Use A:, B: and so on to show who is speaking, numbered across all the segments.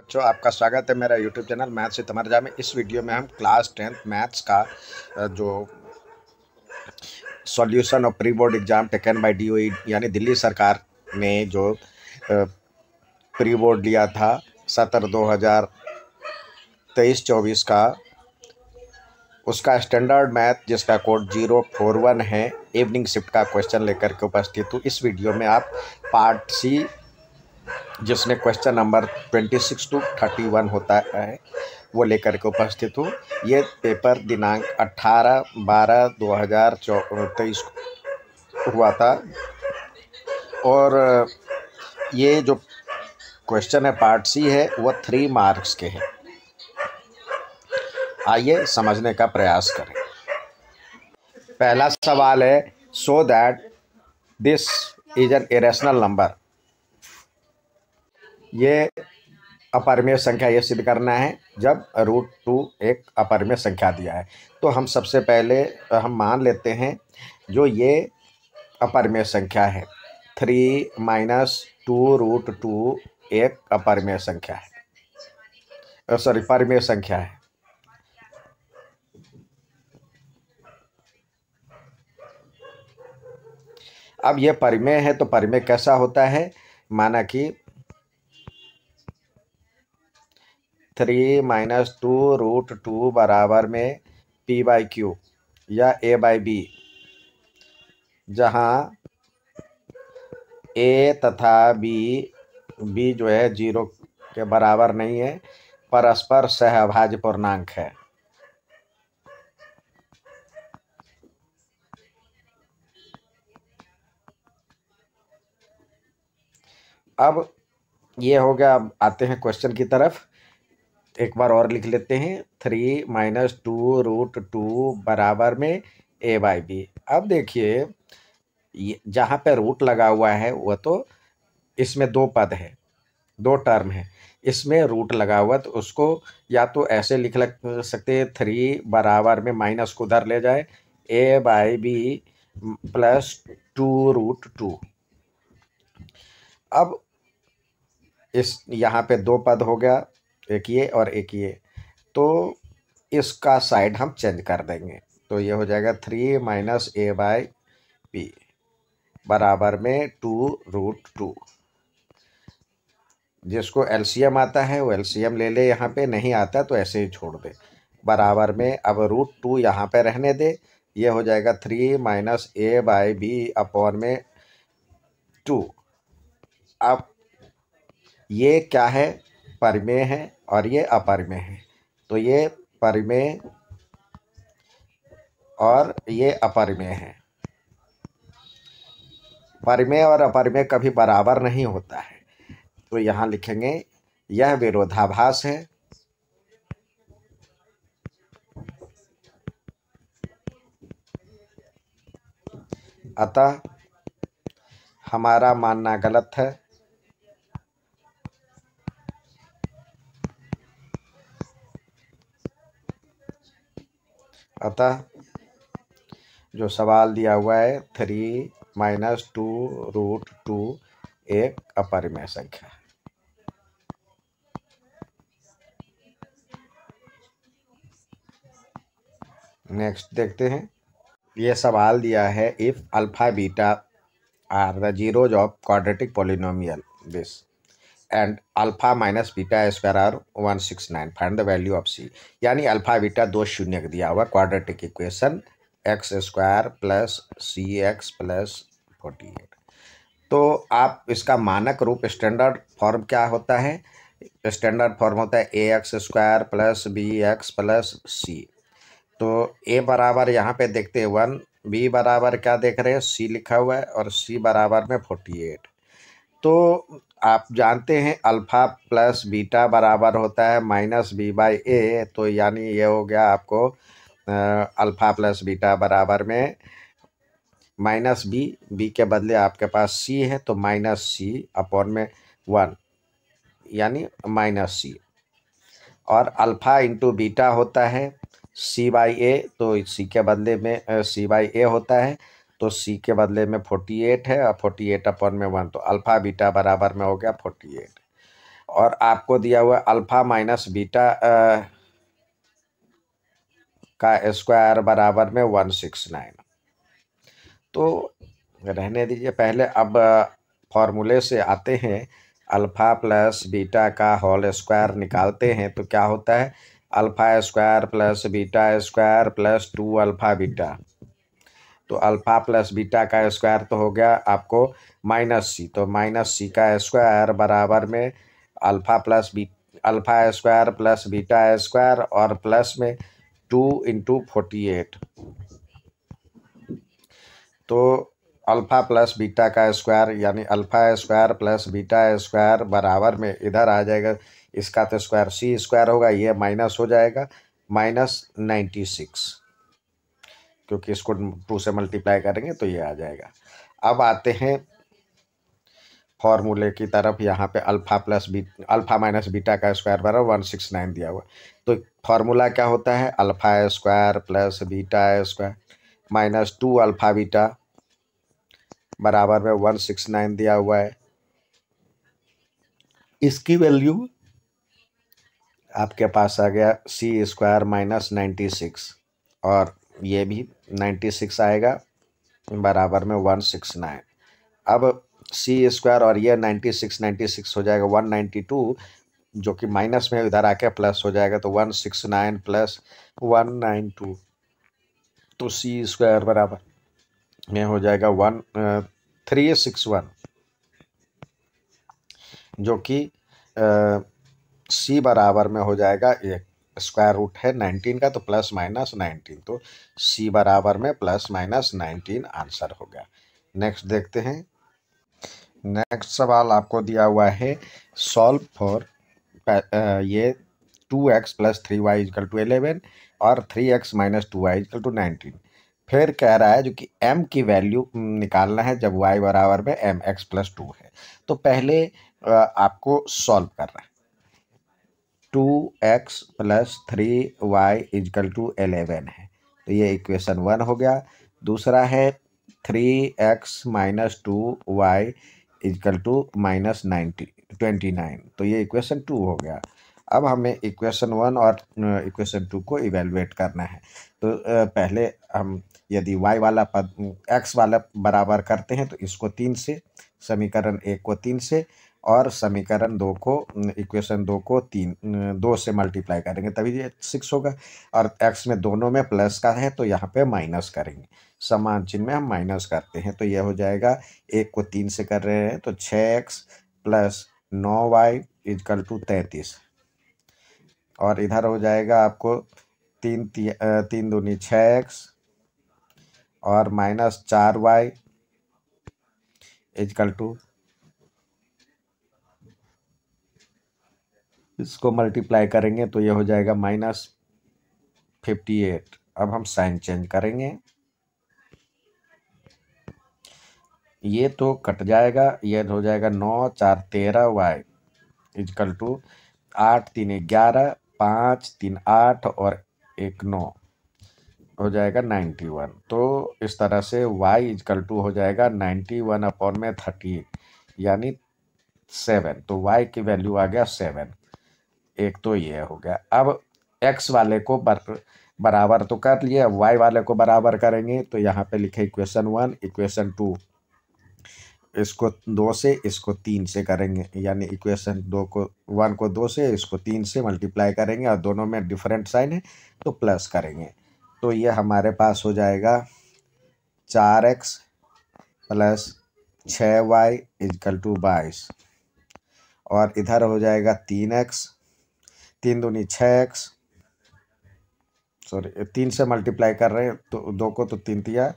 A: बच्चों आपका स्वागत है मेरा यूट्यूब चैनल मैथ से जा में इस वीडियो में हम क्लास टेंथ मैथ्स का जो solution of pre board exam taken by DOE e, यानी दिल्ली सरकार ने जो प्री बोर्ड लिया था सत्र दो हज़ार तेईस चौबीस का उसका स्टैंडर्ड मैथ जिसका कोड जीरो फोर वन है इवनिंग शिफ्ट का क्वेश्चन लेकर के उपस्थित हूँ इस वीडियो में आप पार्ट सी जिसमें क्वेश्चन नंबर 26 टू 31 होता है वो लेकर के उपस्थित हूँ ये पेपर दिनांक 18 बारह दो हज़ार तेईस हुआ था और ये जो क्वेश्चन है पार्ट सी है वह थ्री मार्क्स के हैं आइए समझने का प्रयास करें पहला सवाल है so that this is an irrational number ये अपरमेय संख्या ये सिद्ध करना है जब रूट टू एक अपरमेय संख्या दिया है तो हम सबसे पहले हम मान लेते हैं जो ये अपरमेय संख्या है three minus two root two एक अपरमेय संख्या है सॉरी परमेय संख्या है अब यह परिमेय है तो परिमेय कैसा होता है माना कि three minus two root two बराबर में पी बाई क्यू या ए बाई बी जहाँ ए तथा बी बी जो है जीरो के बराबर नहीं है परस्पर सहभाज पूर्णांक है अब ये हो गया अब आते हैं क्वेश्चन की तरफ एक बार और लिख लेते हैं three minus two root two बराबर में ए बाई बी अब देखिए जहाँ पे रूट लगा हुआ है वह तो इसमें दो पद है दो टर्म है इसमें रूट लगा हुआ तो उसको या तो ऐसे लिख लग सकते हैं थ्री बराबर में माइनस को उधर ले जाए a by b plus two root two अब इस यहाँ पे दो पद हो गया एक ये और एक ये तो इसका साइड हम चेंज कर देंगे तो ये हो जाएगा three minus a by p बराबर में टू रूट टू जिसको एलसीएम आता है वो एलसीएम ले ले यहाँ पे नहीं आता तो ऐसे ही छोड़ दे बराबर में अब रूट टू यहाँ पे रहने दे ये हो जाएगा three minus a by b upon में टू अब ये क्या है परमे है और ये अपरिमेय है तो ये परिमेय और ये अपरिमेय है परिमेय और अपरिमेय कभी बराबर नहीं होता है तो यहाँ लिखेंगे यह विरोधाभास है अतः हमारा मानना गलत है अतः जो सवाल दिया हुआ है three minus two root two एक अपरिमय संख्या नेक्स्ट देखते हैं ये सवाल दिया है if alpha beta are the zeros of quadratic polynomial this and alpha minus beta square are one six nine find the value of c यानी अल्फा बीटा दो शून्य दिया हुआ quadratic equation x square plus c x plus forty eight तो आप इसका मानक रूप स्टैंडर्ड फॉर्म क्या होता है स्टैंडर्ड फॉर्म होता है a x square plus b x plus c तो ए बराबर यहाँ पे देखते हैं वन बी बराबर क्या देख रहे हैं सी लिखा हुआ है और सी बराबर में फोर्टी एट तो आप जानते हैं अल्फ़ा प्लस बीटा बराबर होता है माइनस बी बाई ए तो यानी ये हो गया आपको अल्फ़ा प्लस बीटा बराबर में माइनस बी बी के बदले आपके पास सी है तो माइनस सी अपॉन में वन यानी माइनस सी और अल्फ़ा इंटू बीटा होता है सी बाई ए तो सी के बदले में सी बाई ए होता है तो सी के बदले में फोर्टी एट है और फोर्टी एट अपन में वन तो अल्फ़ा बीटा बराबर में हो गया फोर्टी एट और आपको दिया हुआ अल्फ़ा माइनस बीटा का स्क्वायर बराबर में वन सिक्स नाइन तो रहने दीजिए पहले अब फॉर्मूले से आते हैं अल्फ़ा प्लस बीटा का होल स्क्वायर निकालते हैं तो क्या होता है alpha square plus beta square plus two alpha beta तो अल्फ़ा प्लस बीटा का स्क्वायर तो हो गया आपको माइनस सी तो माइनस सी का स्क्वायर बराबर में alpha plus b alpha square plus beta square और प्लस में टू इंटू फोर्टी एट तो अल्फ़ा प्लस बीटा का स्क्वायर यानी alpha square plus beta square बराबर में इधर आ जाएगा इसका तो स्क्वायर सी स्क्वायर होगा ये माइनस हो जाएगा माइनस नाइन्टी सिक्स क्योंकि इसको टू से मल्टीप्लाई करेंगे तो ये आ जाएगा अब आते हैं फॉर्मूले की तरफ यहाँ पे alpha plus b alpha minus beta का स्क्वायर बराबर वन सिक्स नाइन दिया हुआ तो फार्मूला क्या होता है alpha square plus beta square minus two alpha beta बराबर में वन सिक्स नाइन दिया हुआ है इसकी वैल्यू आपके पास आ गया c square minus ninety six और ये भी नाइन्टी सिक्स आएगा बराबर में वन सिक्स नाइन अब सी स्क्वायर और ये नाइन्टी सिक्स नाइन्टी सिक्स हो जाएगा वन नाइन्टी टू जो कि माइनस में इधर आके प्लस हो जाएगा तो one six nine plus one nine two तो सी स्क्वायर बराबर में हो जाएगा वन थ्री सिक्स वन जो कि सी बराबर में हो जाएगा एक स्क्वायर रूट है नाइनटीन का तो प्लस माइनस नाइनटीन तो सी बराबर में प्लस माइनस नाइनटीन आंसर हो गया नेक्स्ट देखते हैं नेक्स्ट सवाल आपको दिया हुआ है सॉल्व फॉर ये two x plus three y is equal to eleven और three x minus two y is equal to nineteen फिर कह रहा है जो कि m की वैल्यू हम्म, निकालना है जब y बराबर में एम एक्स प्लस टू है तो पहले आपको सॉल्व करना है two x plus three y is equal to eleven है तो ये इक्वेशन वन हो गया दूसरा है three x minus two y is equal to minus ninety twenty nine तो ये इक्वेशन टू हो गया अब हमें इक्वेशन वन और इक्वेशन टू को इवेलुएट करना है तो पहले हम यदि वाई वाला पद एक्स वाला बराबर करते हैं तो इसको तीन से समीकरण एक को तीन से और समीकरण दो को इक्वेशन दो को तीन दो से मल्टीप्लाई करेंगे तभी ये सिक्स होगा और एक्स में दोनों में प्लस का है तो यहाँ पे माइनस करेंगे समान चिन्ह में हम माइनस करते हैं तो यह हो जाएगा एक को तीन से कर रहे हैं तो छः एक्स प्लस नौ वाई इजकल टू तैंतीस और इधर हो जाएगा आपको तीन ती, तीन दूनी छः एक्स और माइनस चार वाई इजकल टू इसको मल्टीप्लाई करेंगे तो ये हो जाएगा माइनस फिफ्टी एट अब हम साइन चेंज करेंगे ये तो कट जाएगा ये हो जाएगा नौ चार तेरह वाई इजकल टू आठ तीन ग्यारह पाँच तीन आठ और एक नौ हो जाएगा नाइन्टी वन तो इस तरह से वाई इजकल टू हो जाएगा नाइन्टी वन अपॉन में थर्टी यानी सेवन तो वाई की वैल्यू आ गया सेवन एक तो ये हो गया अब एक्स वाले को बर, बराबर तो कर लिए अब वाई वाले को बराबर करेंगे तो यहाँ पे लिखे इक्वेशन वन इक्वेशन टू इसको दो से इसको तीन से करेंगे यानी इक्वेशन दो को वन को दो से इसको तीन से मल्टीप्लाई करेंगे और दोनों में डिफरेंट साइन है तो प्लस करेंगे तो ये हमारे पास हो जाएगा चार एक्स प्लस छः वाई इजकल टू बाईस और इधर हो जाएगा तीन एक्स तीन दूनी छः एक्स सॉरी तीन से मल्टीप्लाई कर रहे हैं तो दो को तो तीन तिया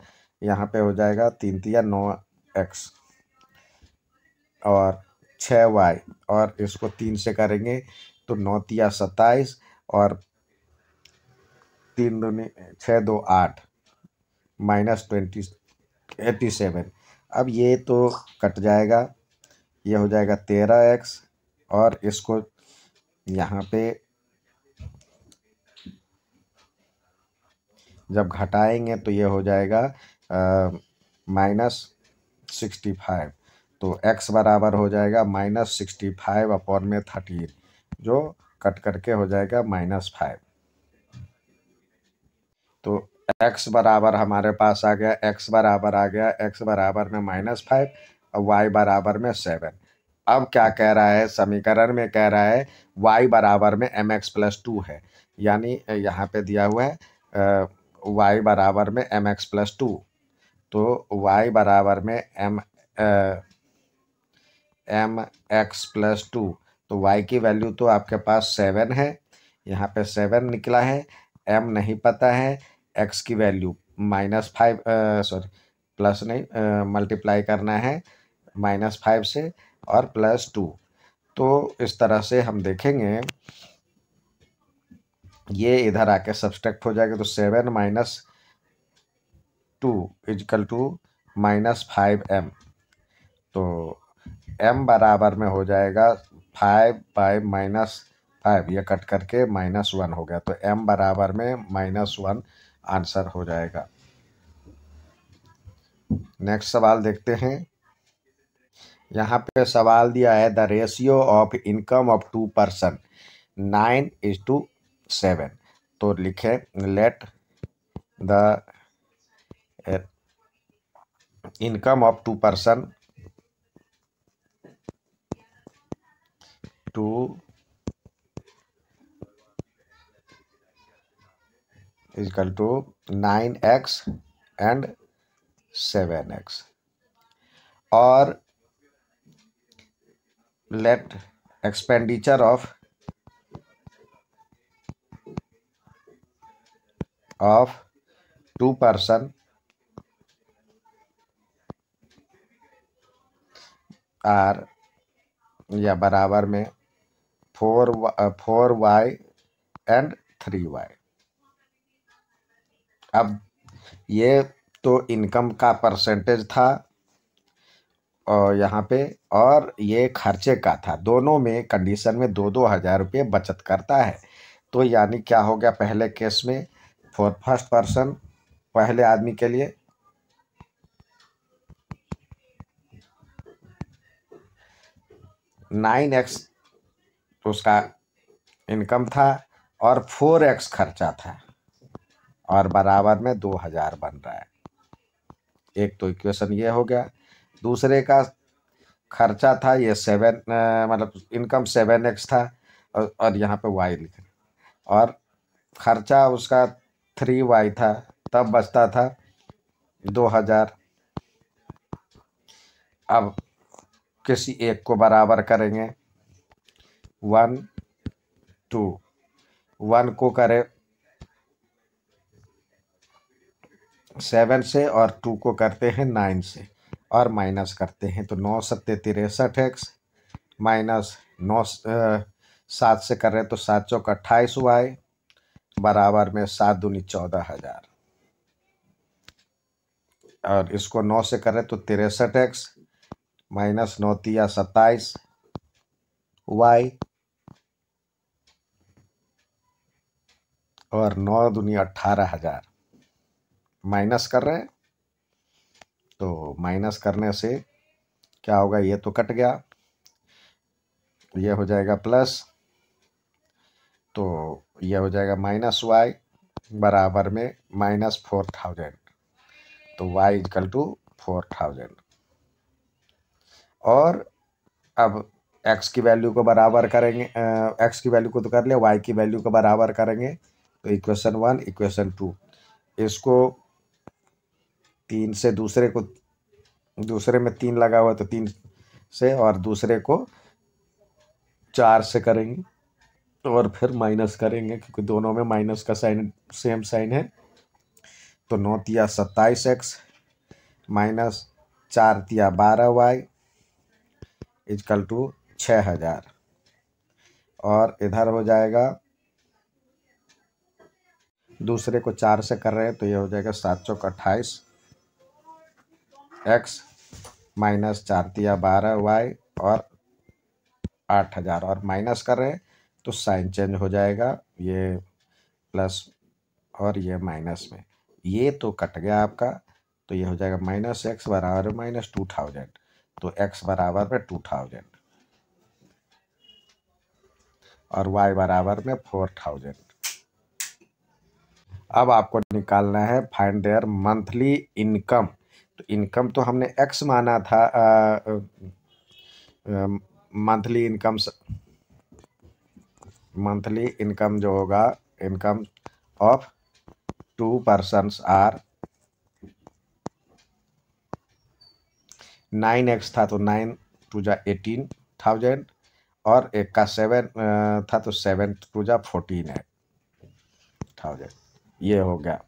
A: यहाँ पे हो जाएगा तीन तिया नौ एक्स और छः वाई और इसको तीन से करेंगे तो नौ तिया सत्ताईस और तीन दूनी छः दो आठ माइनस ट्वेंटी एटी सेवन अब ये तो कट जाएगा ये हो जाएगा तेरह एक्स और इसको यहाँ पे जब घटाएंगे तो ये हो जाएगा माइनस सिक्सटी फाइव तो एक्स बराबर हो जाएगा माइनस सिक्सटी फाइव अपॉन में थर्टीन जो कट करके हो जाएगा माइनस फाइव तो एक्स बराबर हमारे पास आ गया एक्स बराबर आ गया एक्स बराबर में माइनस फाइव और वाई बराबर में सेवन अब क्या कह रहा है समीकरण में कह रहा है वाई बराबर में एम एक्स प्लस टू है यानी यहाँ पे दिया हुआ है वाई बराबर में एम एक्स प्लस टू तो वाई बराबर में m m x plus two तो वाई की वैल्यू तो आपके पास सेवन है यहाँ पे सेवन निकला है एम नहीं पता है एक्स की value minus five sorry plus नहीं मल्टीप्लाई करना है माइनस फाइव से और प्लस टू तो इस तरह से हम देखेंगे ये इधर आके सब्सट्रैक्ट हो जाएगा तो seven minus two is equal to minus five m तो एम बराबर में हो जाएगा फाइव बाई माइनस फाइव ये कट करके माइनस वन हो गया तो एम बराबर में माइनस वन आंसर हो जाएगा नेक्स्ट सवाल देखते हैं यहाँ पे सवाल दिया है the ratio of income of two person nine is two seven तो लिखे let the income of two person to is equal to nine x and seven x और let expenditure of of two person are या बराबर में four four y and three y अब ये तो income का परसेंटेज था यहाँ पे और ये खर्चे का था दोनों में कंडीशन में दो दो हज़ार रुपये बचत करता है तो यानी क्या हो गया पहले केस में फॉर फर्स्ट पर्सन पहले आदमी के लिए नाइन एक्स तो उसका इनकम था और फोर एक्स खर्चा था और बराबर में दो हज़ार बन रहा है एक तो इक्वेशन ये हो गया दूसरे का खर्चा था ये सेवन मतलब इनकम सेवन एक्स था और, और यहाँ पे वाई लिख और खर्चा उसका थ्री वाई था तब बचता था दो हज़ार अब किसी एक को बराबर करेंगे वन टू वन को करें सेवन से और टू को करते हैं नाइन से और माइनस करते हैं तो नौ सत्य तिरसठ एक्स माइनस नौ सात से कर रहे हैं तो सात चौक अट्ठाईस वाई बराबर में सात दूनी चौदह हजार और इसको नौ से कर रहे तो तिरसठ एक्स माइनस नौ तिया सत्ताईस वाई और नौ दुनिया अट्ठारह हजार माइनस कर रहे हैं तो माइनस करने से क्या होगा ये तो कट गया ये हो जाएगा प्लस तो ये हो जाएगा माइनस वाई बराबर में माइनस फोर थाउजेंड तो y is equal to four thousand और अब एक्स की वैल्यू को बराबर करेंगे एक्स की वैल्यू को तो कर लिया वाई की वैल्यू को बराबर करेंगे तो इक्वेशन वन इक्वेशन टू इसको तीन से दूसरे को दूसरे में तीन लगा हुआ है तो तीन से और दूसरे को चार से करेंगे और फिर माइनस करेंगे क्योंकि दोनों में माइनस का साइन सेम साइन है तो नौ तिया सत्ताईस एक्स माइनस चार तिया बारह वाई इजकल टू छः हज़ार और इधर हो जाएगा दूसरे को चार से कर रहे हैं तो ये हो जाएगा सात सौ अट्ठाईस एक्स माइनस चार दिया बारह वाई और आठ हज़ार और माइनस कर रहे हैं तो साइन चेंज हो जाएगा ये प्लस और ये माइनस में ये तो कट गया आपका तो ये हो जाएगा माइनस एक्स बराबर माइनस टू थाउजेंड तो एक्स बराबर में टू थाउजेंड और वाई बराबर में फोर थाउजेंड अब आपको निकालना है फाइंड देयर मंथली इनकम तो इनकम तो हमने एक्स माना था मंथली इनकम मंथली इनकम जो होगा income of two persons are nine x था तो नाइन टू जा एटीन थाउजेंड और एक का सेवन था तो सेवन टू जा फोर्टीन है थाउजेंड ये हो गया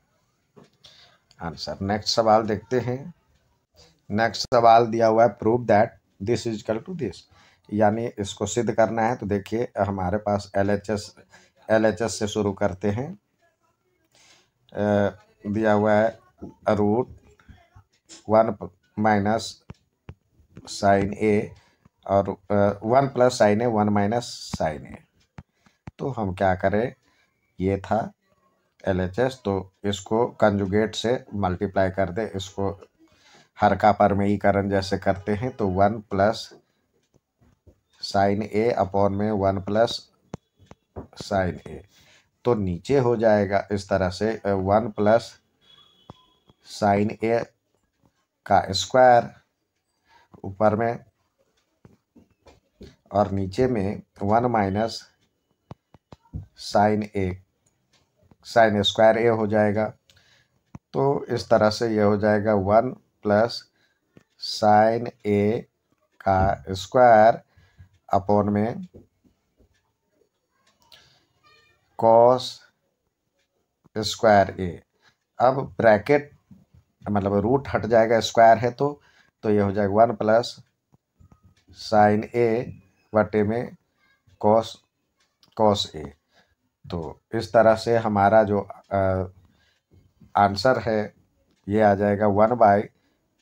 A: आंसर नेक्स्ट सवाल देखते हैं नेक्स्ट सवाल दिया हुआ है prove that this is equal to this यानी इसको सिद्ध करना है तो देखिए हमारे पास L H S L H S से शुरू करते हैं दिया हुआ है root one minus sine a और one plus sine a one minus sine a तो हम क्या करें ये था एल एच एस तो इसको कंजुगेट से मल्टीप्लाई कर दे इसको हर का परमेयीकरण जैसे करते हैं तो one plus sine a upon में वन प्लस साइन ए तो नीचे हो जाएगा इस तरह से वन प्लस साइन ए का स्क्वायर ऊपर में और नीचे में one minus sine a sine square a हो जाएगा तो इस तरह से ये हो जाएगा वन प्लस साइन ए का स्क्वायर अपॉन में कॉस स्क्वायर ए अब ब्रैकेट मतलब रूट हट जाएगा स्क्वायर है तो तो ये हो जाएगा वन प्लस साइन ए बटे में कॉस कॉस ए तो इस तरह से हमारा जो आ, आंसर है ये आ जाएगा one by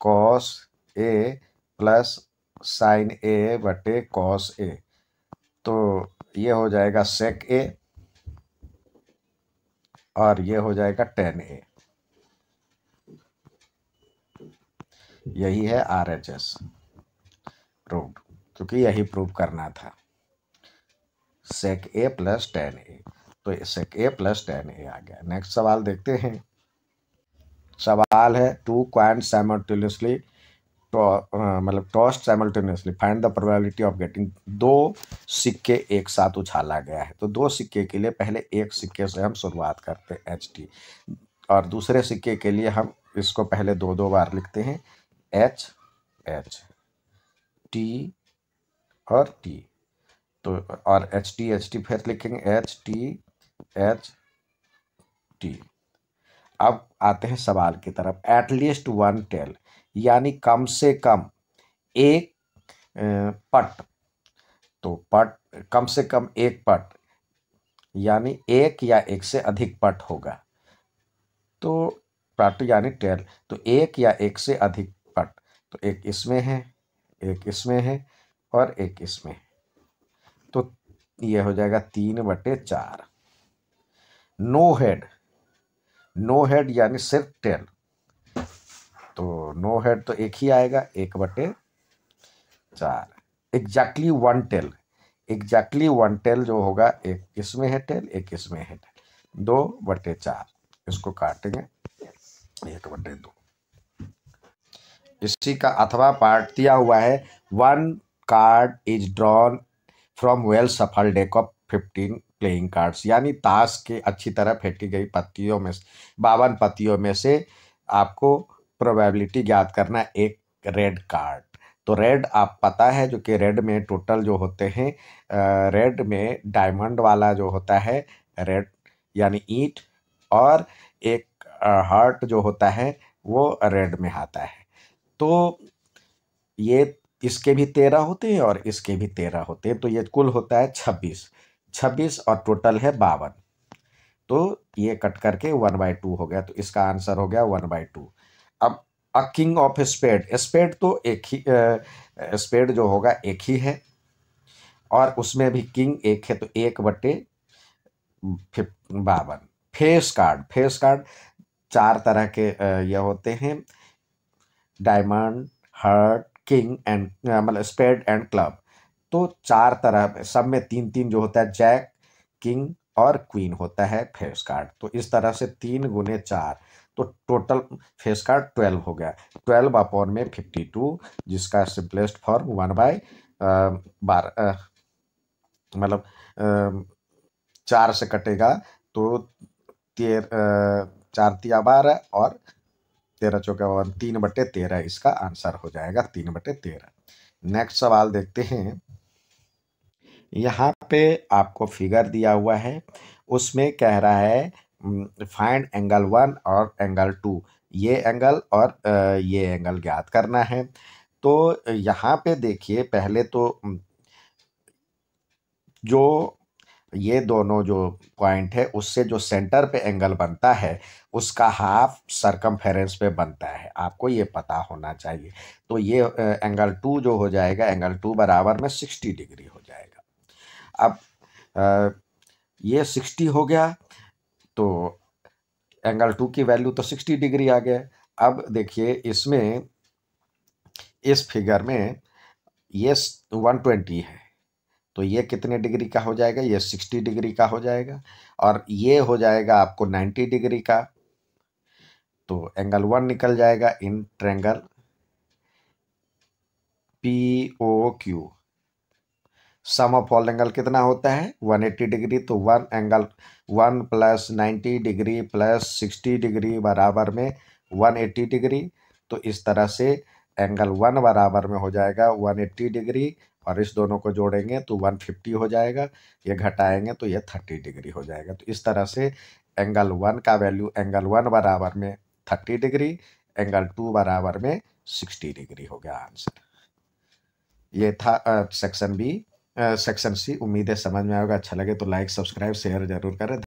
A: cos a plus sine a बटे कॉस ए तो ये हो जाएगा सेक ए और ये हो जाएगा टेन ए यही है आर एच एस प्रूव क्योंकि यही प्रूव करना था सेक ए प्लस टेन ए तो सेक ए प्लस टेन ए आ गया नेक्स्ट सवाल देखते हैं सवाल है टू क्वाइंट साइमल्टेनियसली मतलब tossed simultaneously find the probability of getting दो सिक्के एक साथ उछाला गया है तो दो सिक्के के लिए पहले एक सिक्के से हम शुरुआत करते हैं एच टी और दूसरे सिक्के के लिए हम इसको पहले दो दो बार लिखते हैं एच एच टी और टी तो और एच टी एच टी फिर लिखेंगे एच टी एच टी अब आते हैं सवाल की तरफ एटलीस्ट वन टेल यानी कम से कम एक पट तो पट कम से कम एक पट यानी एक या एक से अधिक पट होगा तो पट यानी टेल तो एक या एक से अधिक पट तो एक इसमें है एक इसमें है और एक इसमें तो यह हो जाएगा तीन बटे चार नो हेड नो हेड यानी सिर्फ टेल तो नो हेड तो एक ही आएगा एक बटे चार exactly one tail exactly one tail जो होगा एक इसमें है टेल एक इसमें है टेल दो बटे चार इसको काटेंगे एक बटे दो इसी का अथवा पार्ट दिया हुआ है one card is drawn from well shuffled deck of fifteen playing cards यानी ताश के अच्छी तरह फेंकी गई पत्तियों में बावन पत्तियों में से आपको प्रोबेबिलिटी ज्ञात करना एक रेड कार्ड तो रेड आप पता है जो कि रेड में टोटल जो होते हैं रेड में डायमंड वाला जो होता है रेड यानी ईट और एक हार्ट जो होता है वो रेड में आता है तो ये इसके भी तेरह होते हैं और इसके भी तेरह होते हैं तो ये कुल होता है छब्बीस छब्बीस और टोटल है बावन तो ये कट करके वन बाई टू हो गया तो इसका आंसर हो गया वन बाई टू अब a king of spade spade तो एक ही स्पेड जो होगा एक ही है और उसमें भी किंग एक है तो एक बटे बावन फेस कार्ड फेस कार्ड चार तरह के यह होते हैं डायमंड हर्ट किंग एंड मतलब स्पेड एंड क्लब तो चार तरह सब में तीन तीन जो होता है जैक किंग और क्वीन होता है फेस कार्ड तो इस तरह से तीन गुने चार तो टोटल फेस कार्ड ट्वेल्व हो गया ट्वेल्व अपॉन में फिफ्टी टू जिसका सिंपलेस्ट फॉर्म वन बाय बार मतलब चार से कटेगा तो तेर चार तिया बारह और तेरह चौके तीन बटे तेरह इसका आंसर हो जाएगा तीन बटे तेरह नेक्स्ट सवाल देखते हैं यहाँ पे आपको फिगर दिया हुआ है उसमें कह रहा है फाइंड एंगल वन और एंगल टू ये एंगल और ये एंगल ज्ञात करना है तो यहाँ पे देखिए पहले तो जो ये दोनों जो पॉइंट है उससे जो सेंटर पे एंगल बनता है उसका हाफ सरकम पे बनता है आपको ये पता होना चाहिए तो ये एंगल टू जो हो जाएगा एंगल टू बराबर में सिक्सटी डिग्री हो जाएगा अब ये सिक्सटी हो गया तो एंगल टू की वैल्यू तो सिक्सटी डिग्री आ गया अब देखिए इसमें इस फिगर में ये वन ट्वेंटी है तो ये कितने डिग्री का हो जाएगा ये सिक्सटी डिग्री का हो जाएगा और ये हो जाएगा आपको नाइन्टी डिग्री का तो एंगल वन निकल जाएगा in triangle P O Q sum of all angle कितना होता है 180 डिग्री तो one angle one plus ninety degree plus sixty degree बराबर में 180 डिग्री तो इस तरह से एंगल वन बराबर में हो जाएगा 180 डिग्री और इस दोनों को जोड़ेंगे तो 150 हो जाएगा ये घटाएंगे तो ये 30 डिग्री हो जाएगा तो इस तरह से एंगल वन का वैल्यू एंगल वन बराबर में 30 डिग्री एंगल टू बराबर में 60 डिग्री हो गया आंसर ये था सेक्शन बी सेक्शन सी उम्मीद है समझ में आएगा अच्छा लगे तो लाइक सब्सक्राइब शेयर जरूर करें